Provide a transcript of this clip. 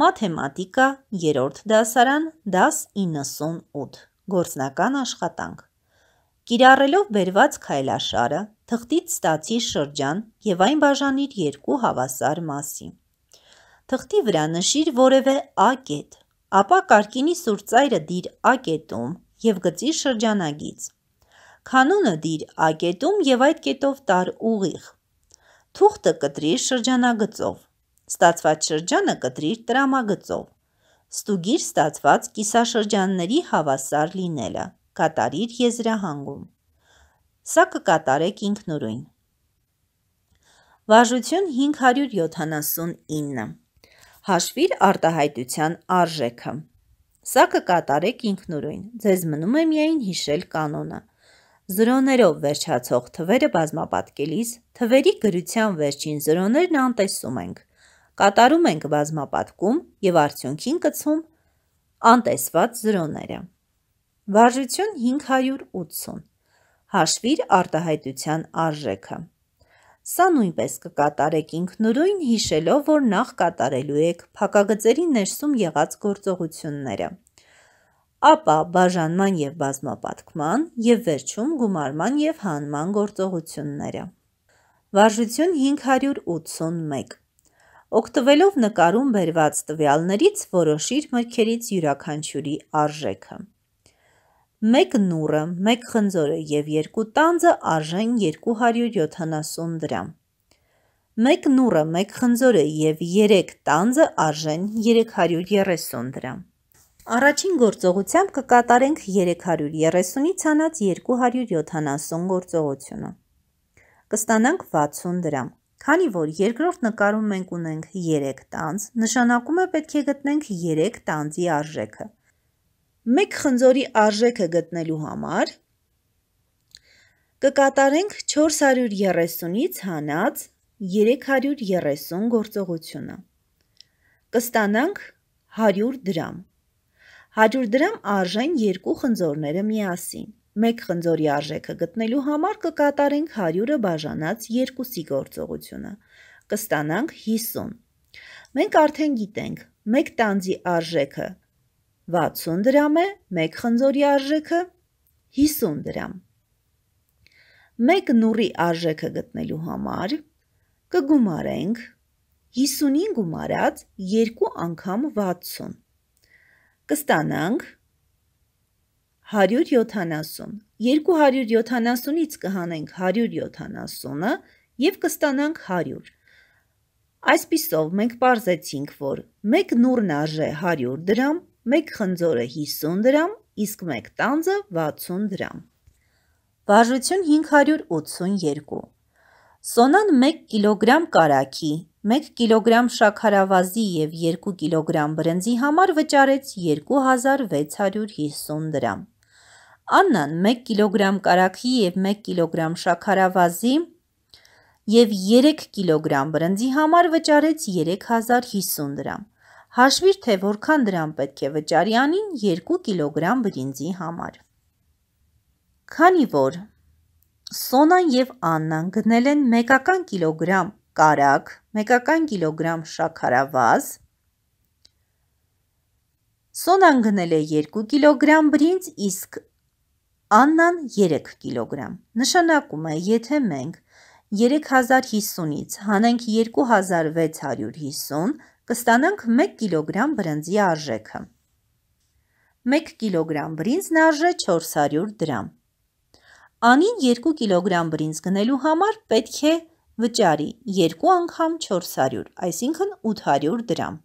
Մաթեմատիկա, 3-րդ դասարան, դաս 98, գործնական աշխատանք։ Կիրառելով բերված քայլաշարը, թղթից ստացի շրջան եւ այն բաժանիր երկու հավասար մասի։ Թղթի վրա նշիր որևէ A կետ, ապա կարկինի սուրծայրը դիր A կետում եւ գծի շրջանագից։ Քանոնը դիր A կետում եւ այդ կետով տար ուղիղ։ Թուղթը կտրիր շրջանագծով։ Ստացված շրջանը կտրիր տրամագծով։ Ստուգիր ստացված կիսաշրջանների հավասար լինելը։ Կատարիր եզրահանգում։ Սա կկատարեք ինքնուրույն։ Վարժություն 579։ Հաշվիր արտահայտության արժեքը։ Սա կկատարեք ինքնուրույն։ Ձեզ մնում է միայն հիշել կանոնը։ Զրոներով վերջացող թվերը բազմապատկելիս թվերի գրության վերջին զրոներն անտեսում ենք կատարում ենք բազմապատկում և արդյունքին կցում անտեսված զրոները։ Վարժություն 580 Հաշվիր արտահայտության արժեքը Սա նույնպես կկատարեք ինքնուրույն հիշելով, որ նախ կատարելու եք փակագծերի ներսում եղած գործողությունները։ Ապա բաժանման և բազմապատկման և վերջում գումարման և հանման գործողությունները։ Վարժություն 581 Օգտվելով նկարում բերված տվյալներից որոշիր մրգերից յուրաքանչյուրի արժեքը։ Մեկ նուրը, մեկ խնձորը և երկու տանձը արժեն 270 դրամ։ Մեկ նուրը, մեկ խնձորը և երեք տանձը արժեն 330 դրամ։ Առաջին գործողությամբ կկատարենք 330-ից հանած 270 գործողությունը։ Կստանանք 60 դրամ։ Քանի որ երկրորդ նկարում մենք ունենք 3 տանց, նշանակում է պետք է գտնենք 3 տանցի արժեքը։ Մեկ խնձորի արժեքը գտնելու համար կկատարենք 430-ից հանած 330 գործողությունը։ Կստանանք 100 դրամ։ 100 դրամ արժեն երկու խնձորները միասին։ Մեկ խնձորի արժեքը գտնելու համար կկատարենք 100-ը բաժանած 2-ի գործողությունը։ Կստանանք 50։ Մենք արդեն գիտենք, մեկ տանձի արժեքը 60 դրամ է, մեկ խնձորի արժեքը 50 դրամ։ Մեկ նուրի արժեքը գտնելու համար կգումարենք 50-ին գումարած 2 անգամ 60։ Կստանանք 1 170։ 270-ից կհանենք 170-ը և կստանանք 100։ Այսպիսով մենք պարզեցինք, որ մեկ նուրն արժե 100 դրամ, մեկ խնձորը 50 դրամ, իսկ մեկ տանձը 60 դրամ։ Վարժություն 582 Սոնան 1 կիլոգրամ կարակի, 1 կիլոգրամ շաքարավազի և 2 կիլոգրամ բրնձի համար վճարեց 2650 դրամ։ Աննան 1 կիլոգրամ կարագի և 1 կիլոգրամ շաքարավազի և 3 կիլոգրամ բրնձի համար վճարեց 3050 դրամ։ Հաշվիր, թե որքան դրամ պետք է վճարի անին 2 կիլոգրամ բրինձի համար։ Քանի որ Սոնան և Աննան գնել են մեկական կիլոգրամ կարակ, մեկական կիլոգրամ շաքարավազ, Սոնան գնել է 2 կիլոգրամ բրինձ, իսկ Աննան 3 կիլոգրամ։ Նշանակում է, եթե մենք 3050-ից հանենք 2650, կստանանք 1 կիլոգրամ բրնձի արժեքը։ 1 կիլոգրամ բրինձն արժե 400 դրամ։ Անին 2 կիլոգրամ բրինձ գնելու համար պետք է վճարի 2 անգամ 400, այսինքն 800 դրամ։